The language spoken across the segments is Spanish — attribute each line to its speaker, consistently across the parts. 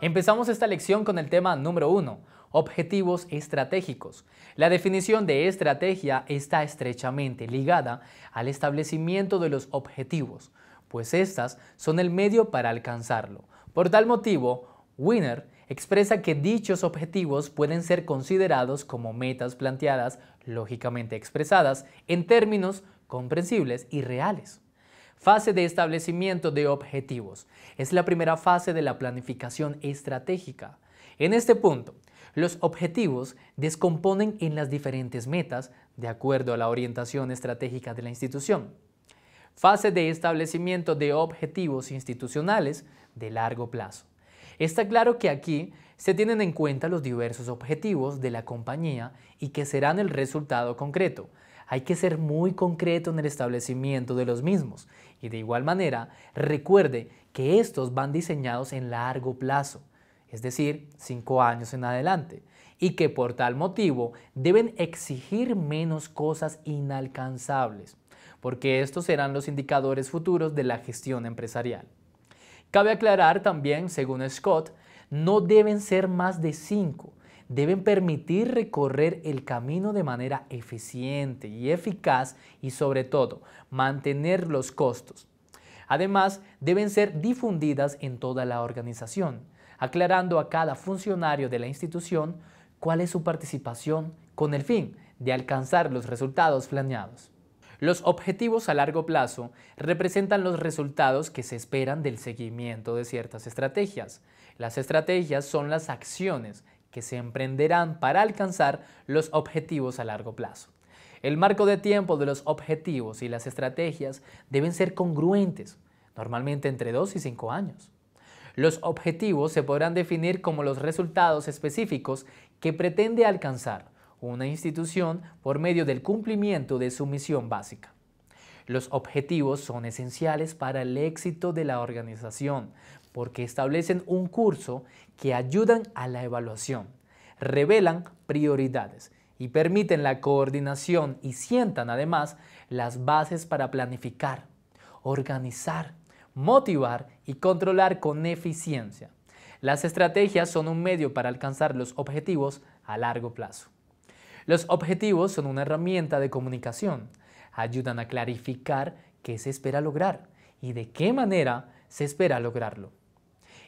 Speaker 1: Empezamos esta lección con el tema número 1, objetivos estratégicos. La definición de estrategia está estrechamente ligada al establecimiento de los objetivos, pues estas son el medio para alcanzarlo. Por tal motivo, Winner expresa que dichos objetivos pueden ser considerados como metas planteadas, lógicamente expresadas, en términos comprensibles y reales. Fase de establecimiento de objetivos. Es la primera fase de la planificación estratégica. En este punto, los objetivos descomponen en las diferentes metas de acuerdo a la orientación estratégica de la institución. Fase de establecimiento de objetivos institucionales de largo plazo. Está claro que aquí se tienen en cuenta los diversos objetivos de la compañía y que serán el resultado concreto, hay que ser muy concreto en el establecimiento de los mismos. Y de igual manera, recuerde que estos van diseñados en largo plazo, es decir, cinco años en adelante, y que por tal motivo deben exigir menos cosas inalcanzables, porque estos serán los indicadores futuros de la gestión empresarial. Cabe aclarar también, según Scott, no deben ser más de cinco deben permitir recorrer el camino de manera eficiente y eficaz y sobre todo mantener los costos. Además, deben ser difundidas en toda la organización, aclarando a cada funcionario de la institución cuál es su participación con el fin de alcanzar los resultados planeados. Los objetivos a largo plazo representan los resultados que se esperan del seguimiento de ciertas estrategias. Las estrategias son las acciones se emprenderán para alcanzar los objetivos a largo plazo. El marco de tiempo de los objetivos y las estrategias deben ser congruentes, normalmente entre 2 y 5 años. Los objetivos se podrán definir como los resultados específicos que pretende alcanzar una institución por medio del cumplimiento de su misión básica. Los objetivos son esenciales para el éxito de la organización porque establecen un curso que ayudan a la evaluación, revelan prioridades y permiten la coordinación y sientan además las bases para planificar, organizar, motivar y controlar con eficiencia. Las estrategias son un medio para alcanzar los objetivos a largo plazo. Los objetivos son una herramienta de comunicación. Ayudan a clarificar qué se espera lograr y de qué manera se espera lograrlo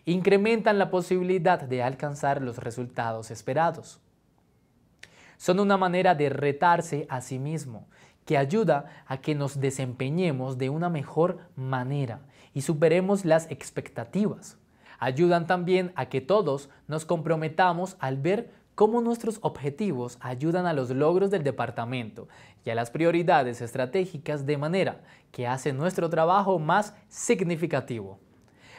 Speaker 1: incrementan la posibilidad de alcanzar los resultados esperados. Son una manera de retarse a sí mismo, que ayuda a que nos desempeñemos de una mejor manera y superemos las expectativas. Ayudan también a que todos nos comprometamos al ver cómo nuestros objetivos ayudan a los logros del departamento y a las prioridades estratégicas de manera que hace nuestro trabajo más significativo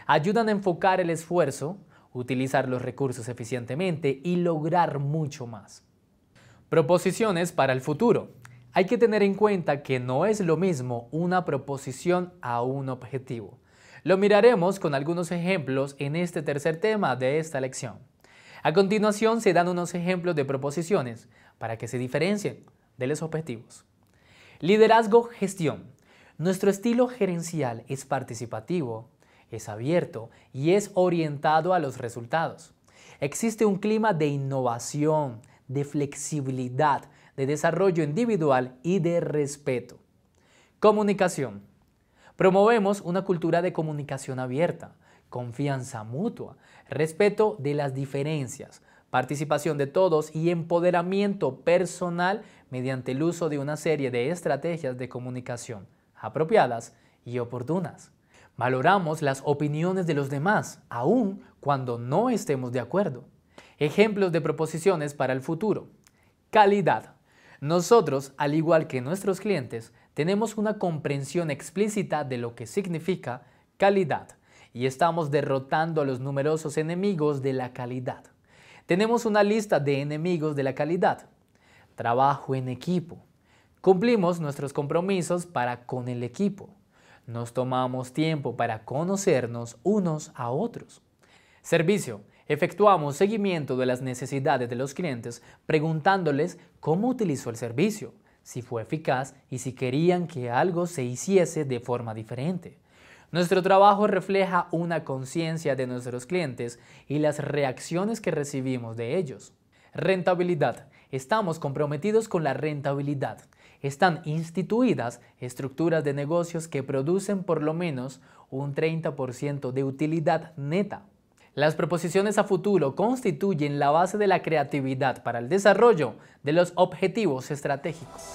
Speaker 1: ayudan a enfocar el esfuerzo, utilizar los recursos eficientemente y lograr mucho más. Proposiciones para el futuro. Hay que tener en cuenta que no es lo mismo una proposición a un objetivo. Lo miraremos con algunos ejemplos en este tercer tema de esta lección. A continuación se dan unos ejemplos de proposiciones para que se diferencien de los objetivos. Liderazgo-gestión. Nuestro estilo gerencial es participativo, es abierto y es orientado a los resultados. Existe un clima de innovación, de flexibilidad, de desarrollo individual y de respeto. Comunicación. Promovemos una cultura de comunicación abierta, confianza mutua, respeto de las diferencias, participación de todos y empoderamiento personal mediante el uso de una serie de estrategias de comunicación apropiadas y oportunas. Valoramos las opiniones de los demás, aun cuando no estemos de acuerdo. Ejemplos de proposiciones para el futuro. Calidad. Nosotros, al igual que nuestros clientes, tenemos una comprensión explícita de lo que significa calidad y estamos derrotando a los numerosos enemigos de la calidad. Tenemos una lista de enemigos de la calidad. Trabajo en equipo. Cumplimos nuestros compromisos para con el equipo nos tomamos tiempo para conocernos unos a otros. Servicio. Efectuamos seguimiento de las necesidades de los clientes preguntándoles cómo utilizó el servicio, si fue eficaz y si querían que algo se hiciese de forma diferente. Nuestro trabajo refleja una conciencia de nuestros clientes y las reacciones que recibimos de ellos. Rentabilidad. Estamos comprometidos con la rentabilidad están instituidas estructuras de negocios que producen por lo menos un 30% de utilidad neta. Las proposiciones a futuro constituyen la base de la creatividad para el desarrollo de los objetivos estratégicos.